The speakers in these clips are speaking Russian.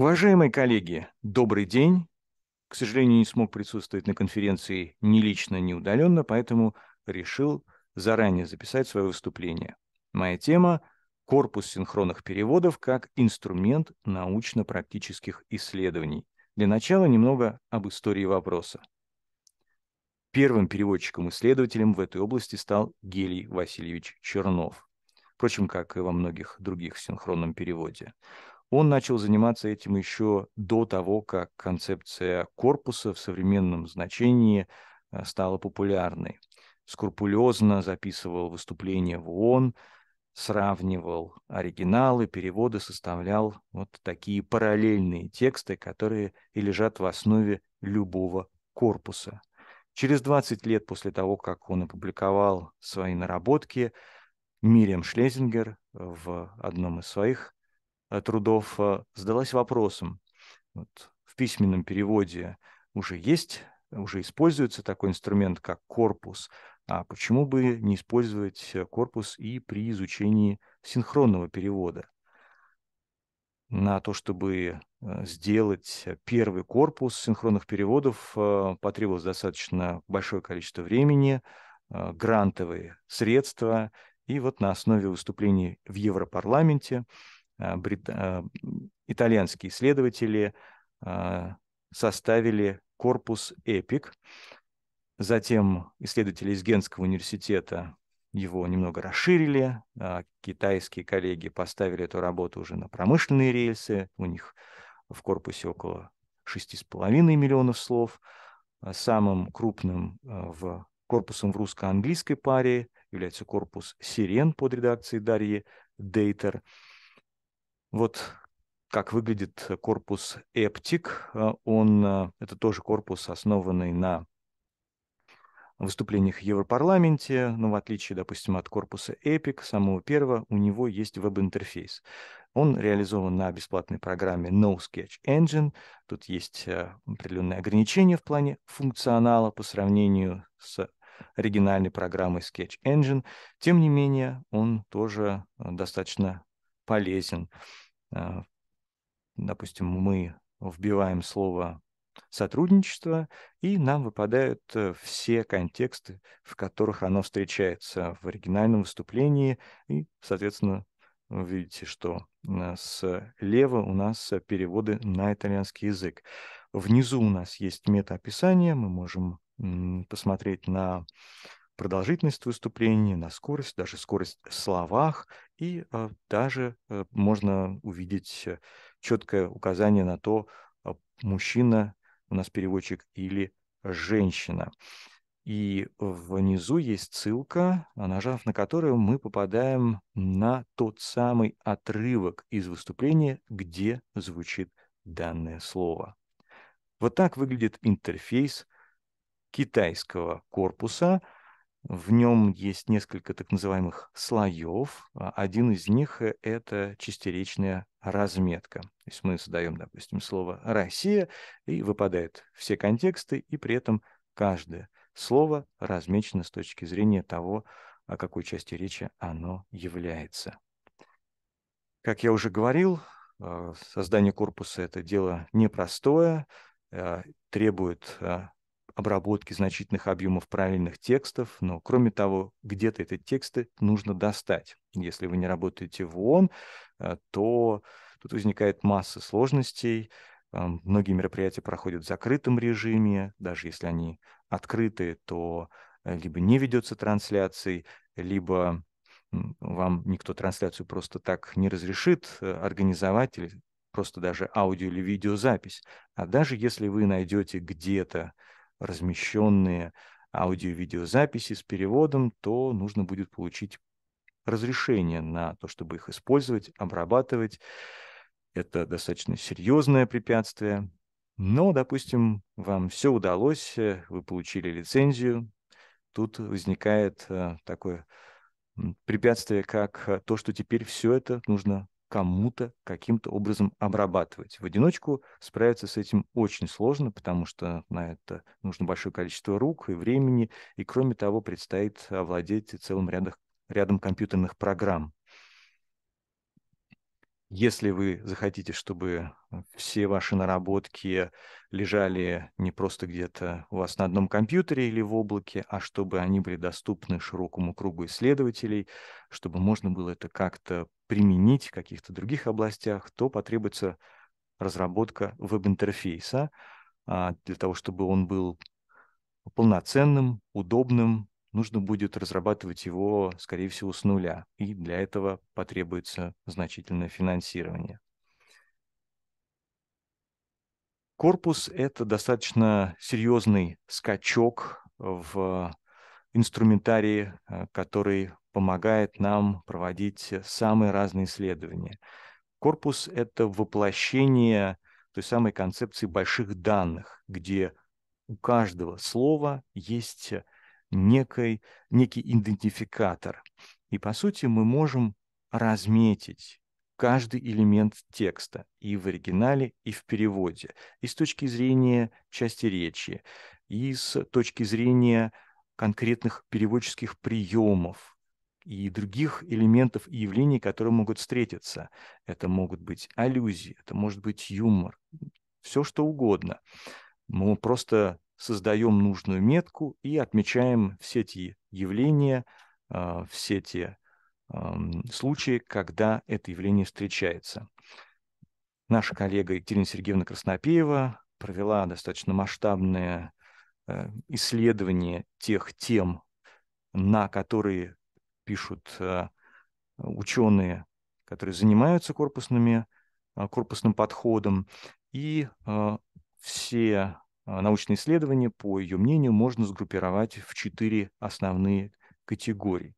Уважаемые коллеги, добрый день. К сожалению, не смог присутствовать на конференции ни лично, ни удаленно, поэтому решил заранее записать свое выступление. Моя тема – корпус синхронных переводов как инструмент научно-практических исследований. Для начала немного об истории вопроса. Первым переводчиком-исследователем в этой области стал Гелий Васильевич Чернов. Впрочем, как и во многих других синхронном переводе. Он начал заниматься этим еще до того, как концепция корпуса в современном значении э, стала популярной. Скрупулезно записывал выступления в ООН, сравнивал оригиналы, переводы, составлял вот такие параллельные тексты, которые и лежат в основе любого корпуса. Через 20 лет после того, как он опубликовал свои наработки, Мириам Шлезингер в одном из своих Э, трудов э, задалась вопросом. Вот, в письменном переводе уже есть, уже используется такой инструмент, как корпус. А почему бы не использовать э, корпус и при изучении синхронного перевода? На то, чтобы сделать первый корпус синхронных переводов, потребовалось достаточно большое количество времени, грантовые средства. И вот на основе выступлений в Европарламенте а, брит... А, итальянские исследователи а, составили корпус ЭПИК. Затем исследователи из Генского университета его немного расширили. Китайские коллеги поставили эту работу уже на промышленные рельсы. У них в корпусе около 6,5 миллионов слов. Самым крупным в корпусом в русско-английской паре является корпус «Сирен» под редакцией Дарьи Дейтер – вот как выглядит корпус Эптик. А, он, а, это тоже корпус, основанный на выступлениях в Европарламенте, но ну, в отличие, допустим, от корпуса EPIC, самого первого, у него есть веб-интерфейс. Он реализован на бесплатной программе No Sketch Engine. Тут есть а, определенные ограничения в плане функционала по сравнению с оригинальной программой Sketch Engine. Тем не менее, он тоже достаточно полезен. А, допустим, мы вбиваем слово сотрудничество, и нам выпадают э, все контексты, в которых оно встречается в оригинальном выступлении, и, соответственно, вы видите, что э, слева у нас переводы на итальянский язык. Внизу у нас есть метаописание, мы можем посмотреть на продолжительность выступления, на скорость, даже скорость в словах, и а, даже э, можно увидеть э, четкое указание на то, а, мужчина у нас переводчик или женщина. И внизу есть ссылка, а нажав на которую мы попадаем на тот самый отрывок из выступления, где звучит данное слово. Вот так выглядит интерфейс китайского корпуса – в нем есть несколько так называемых слоев. А, один из них э, – это чистеречная разметка. То есть мы задаем, допустим, слово «Россия», и выпадают все контексты, и при этом каждое слово размечено с точки зрения того, о какой части речи оно является. Как я уже говорил, э, создание корпуса – это дело непростое, э, требует обработки значительных объемов правильных текстов, но кроме того, где-то эти тексты нужно достать. Если вы не работаете в ООН, э, то тут возникает масса сложностей. Многие мероприятия проходят в закрытом режиме, даже если они открыты, то э, либо не ведется трансляций, либо вам никто трансляцию просто так не разрешит э, организовать или просто даже аудио или видеозапись. А даже если вы найдете где-то размещенные аудио-видеозаписи с переводом, то нужно будет получить разрешение на то, чтобы их использовать, обрабатывать. Это достаточно серьезное препятствие. Но, допустим, вам все удалось, э, вы получили лицензию, тут возникает э, такое препятствие, как э, то, что теперь все это нужно кому-то каким-то образом обрабатывать. В одиночку справиться с этим очень сложно, потому что на это нужно большое количество рук и времени, и кроме того предстоит овладеть целым рядом, рядом компьютерных программ. Если вы захотите, чтобы все ваши наработки лежали не просто где-то у вас на одном компьютере или в облаке, а чтобы они были доступны широкому кругу исследователей, чтобы можно было это как-то применить в каких-то других областях, то потребуется разработка веб-интерфейса а, для того, чтобы он был полноценным, удобным, нужно будет разрабатывать его, скорее всего, с нуля. И для этого потребуется значительное финансирование. Корпус – это достаточно серьезный скачок в инструментарии, э, который помогает нам проводить самые разные исследования. Корпус – это воплощение той самой концепции больших данных, где у каждого слова есть некой некий идентификатор. И, по сути, мы можем разметить каждый элемент текста и в оригинале, и в переводе, и с точки зрения части речи, и с точки зрения конкретных переводческих приемов и других элементов и явлений, которые могут встретиться. Это могут быть аллюзии, это может быть юмор, все что угодно. Мы ну, просто создаем нужную метку и отмечаем все те явления, а, все те случаи, когда это явление встречается. Наша коллега Екатерина Сергеевна Краснопеева провела достаточно масштабное э, исследование тех тем, на которые пишут э, ученые, которые занимаются корпусными, а, корпусным подходом. И э, все а, научные исследования, по ее мнению, можно сгруппировать в четыре основные категории.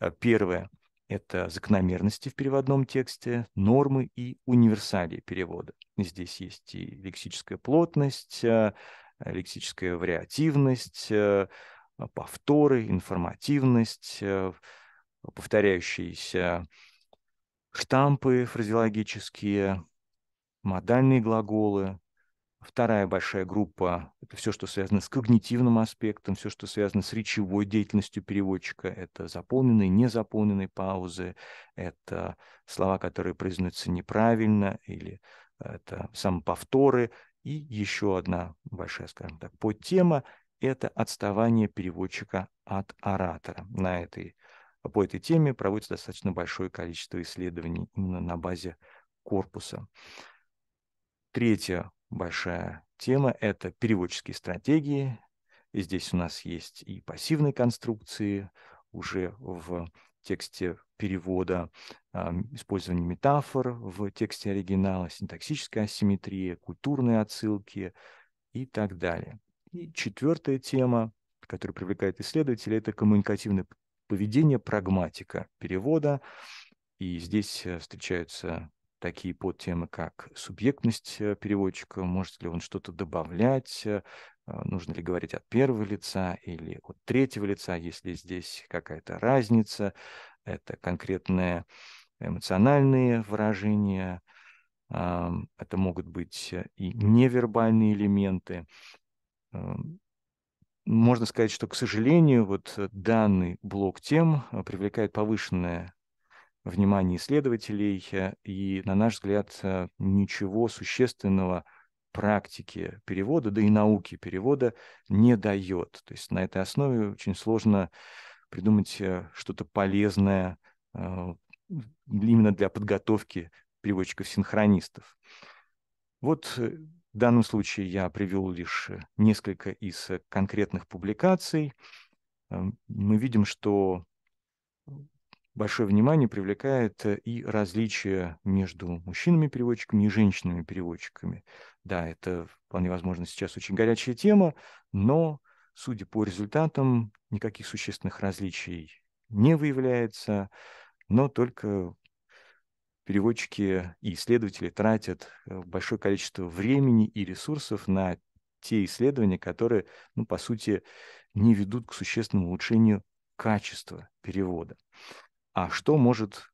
А, первое – это закономерности в переводном тексте, нормы и универсалии перевода. Здесь есть и лексическая плотность, а, лексическая вариативность, повторы, информативность, повторяющиеся штампы фразеологические, модальные глаголы, Вторая большая группа – это все, что связано с когнитивным аспектом, все, что связано с речевой деятельностью переводчика. Это заполненные, незаполненные паузы, это слова, которые произносятся неправильно, или э, это самоповторы. И еще одна большая, скажем так, подтема – это отставание переводчика от оратора. На этой, по этой теме проводится достаточно большое количество исследований именно на базе корпуса. Третья большая тема – это переводческие стратегии. И здесь у нас есть и пассивные конструкции уже в тексте перевода, использование метафор в тексте оригинала, синтаксическая асимметрия, культурные отсылки и так далее. И четвертая тема, которая привлекает исследователей, это коммуникативное поведение прагматика перевода. И здесь э, встречаются такие подтемы, как субъектность э, переводчика, может ли он что-то добавлять, э, а, нужно ли говорить от первого лица или от третьего лица, если здесь какая-то разница, это конкретные эмоциональные выражения, это могут быть э, и невербальные элементы. Можно сказать, что, к сожалению, вот данный блок тем привлекает повышенное внимание исследователей, э, и, на наш взгляд, э, ничего существенного практике перевода, да и науки перевода не дает. То есть на этой основе очень сложно придумать э, что-то полезное именно для подготовки переводчиков-синхронистов. Вот в данном случае я привел лишь несколько из конкретных публикаций. Эм, мы видим, что Большое внимание привлекает э, и различие между мужчинами-переводчиками и женщинами-переводчиками. Да, это вполне возможно сейчас очень горячая тема, но, судя по результатам, никаких существенных различий не выявляется, но только переводчики и исследователи тратят э, большое количество времени и ресурсов на те исследования, которые, ну, по сути, не ведут к существенному улучшению качества перевода а что может,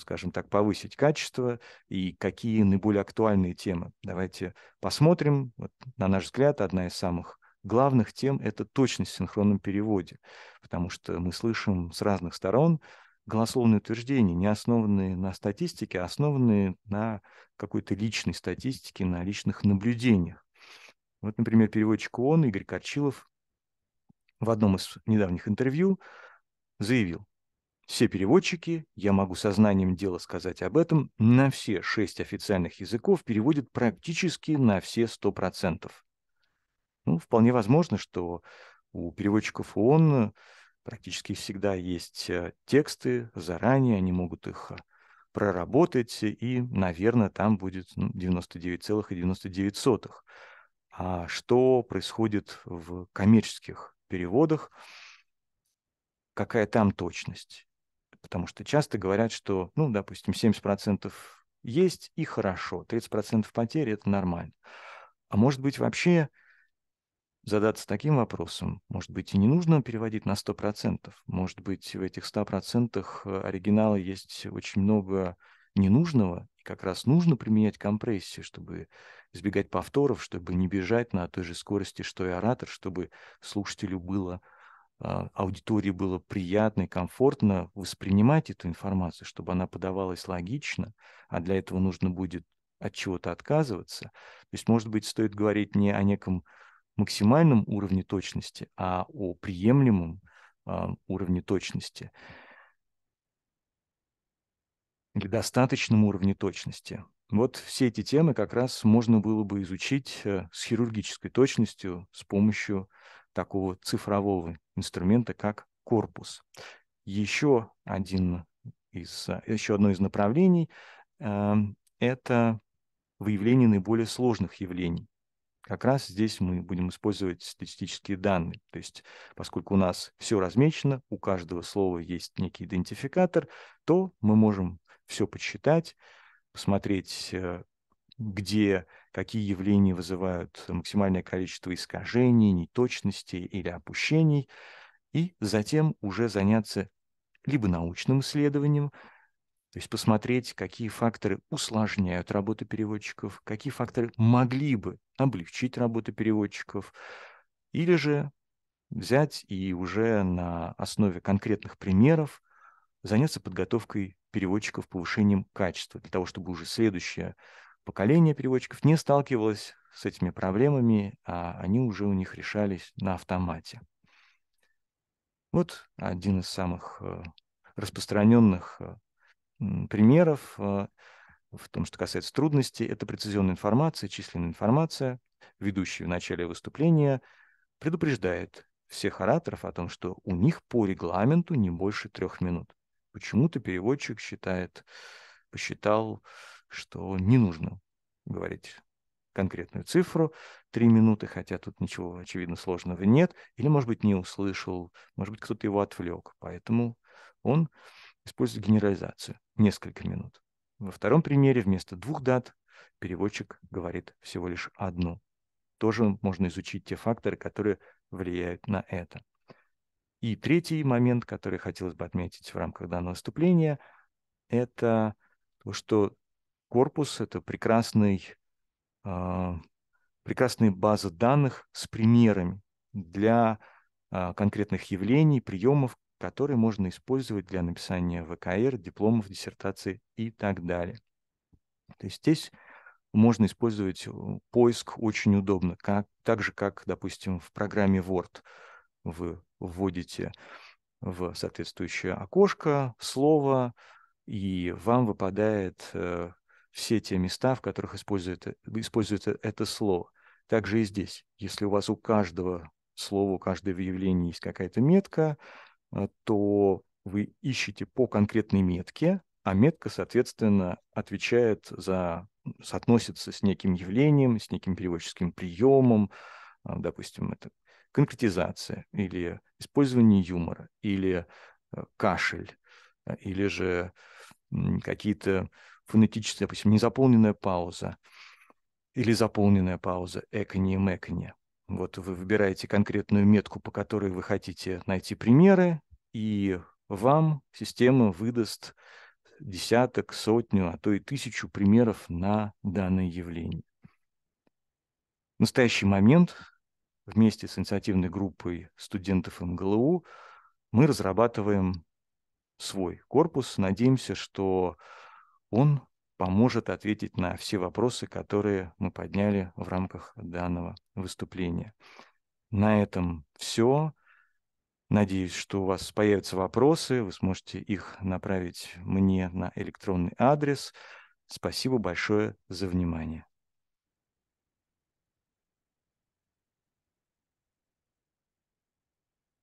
скажем так, повысить качество и какие наиболее актуальные темы. Давайте посмотрим. Вот, на наш взгляд, одна из самых главных тем – это точность в синхронном переводе, потому что мы слышим с разных сторон голословные утверждения, не основанные на статистике, а основанные на какой-то личной статистике, на личных наблюдениях. Вот, например, переводчик ООН Игорь Корчилов в одном из недавних интервью заявил, все переводчики, я могу сознанием дела сказать об этом, на все шесть официальных языков переводят практически на все 100%. Ну, вполне возможно, что у переводчиков ООН практически всегда есть э, тексты заранее, они могут их э, проработать, и, наверное, там будет 99,99. Ну, ,99. А что происходит в коммерческих переводах, какая там точность? Потому что часто говорят, что, ну, допустим, 70% есть и хорошо, 30% потери – это нормально. А может быть, вообще задаться таким вопросом, может быть, и не нужно переводить на 100%, может быть, в этих 100% э, оригинала есть очень много ненужного, и как раз нужно применять компрессию, чтобы избегать повторов, чтобы не бежать на той же скорости, что и оратор, чтобы слушателю было а, аудитории было приятно и комфортно воспринимать эту информацию, чтобы она подавалась логично, а для этого нужно будет от чего-то отказываться. То есть, может быть, стоит говорить не о неком максимальном уровне точности, а о приемлемом э, уровне точности или достаточном уровне точности. Вот все эти темы как раз можно было бы изучить э, с хирургической точностью с помощью такого цифрового инструмента, как корпус. Еще, один из, еще одно из направлений э, – это выявление наиболее сложных явлений. Как раз здесь мы будем использовать статистические данные. То есть, поскольку у нас все размечено, у каждого слова есть некий идентификатор, то мы можем все подсчитать, посмотреть, э, где какие явления вызывают максимальное количество искажений, неточностей или опущений, и затем уже заняться либо научным исследованием, то есть посмотреть, какие факторы усложняют работу переводчиков, какие факторы могли бы облегчить работу переводчиков, или же взять и уже на основе конкретных примеров заняться подготовкой переводчиков, повышением качества, для того, чтобы уже следующая поколение переводчиков не сталкивалось с этими проблемами, а они уже у них решались на автомате. Вот один из самых э, распространенных э, примеров э, в том, что касается трудностей, это прецизионная информация, численная информация. Ведущий в начале выступления предупреждает всех ораторов о том, что у них по регламенту не больше трех минут. Почему-то переводчик считает, посчитал что не нужно говорить конкретную цифру, три минуты, хотя тут ничего, очевидно, сложного нет, или, может быть, не услышал, может быть, кто-то его отвлек, поэтому он использует генерализацию несколько минут. Во втором примере вместо двух дат переводчик говорит всего лишь одну. Тоже можно изучить те факторы, которые влияют на это. И третий момент, который хотелось бы отметить в рамках данного выступления, это то, что корпус, это прекрасный, а, прекрасная база данных с примерами для а, конкретных явлений, приемов, которые можно использовать для написания ВКР, дипломов, диссертаций и так далее. То есть здесь можно использовать э, поиск очень удобно, как, так же, как, допустим, в программе Word вы вводите в соответствующее окошко слово, и вам выпадает э, все те места, в которых используется, э, используется это слово. Также и здесь. Если у вас у каждого слова, у каждого явления есть какая-то метка, а, то вы ищете по конкретной метке, а метка, соответственно, отвечает за, соотносится с неким явлением, с неким переводческим приемом, а, допустим, это конкретизация или использование юмора, или э, кашель, а, или же какие-то фонетическая, допустим, незаполненная пауза или заполненная пауза, экни-мекни. Вот вы выбираете конкретную метку, по которой вы хотите найти примеры, и вам система выдаст десяток, сотню, а то и тысячу примеров на данное явление. В настоящий момент вместе с инициативной группой студентов МГЛУ мы разрабатываем свой корпус. Надеемся, что он поможет ответить на все вопросы, которые мы подняли в рамках данного выступления. На этом все. Надеюсь, что у вас появятся вопросы, вы сможете их направить мне на электронный адрес. Спасибо большое за внимание.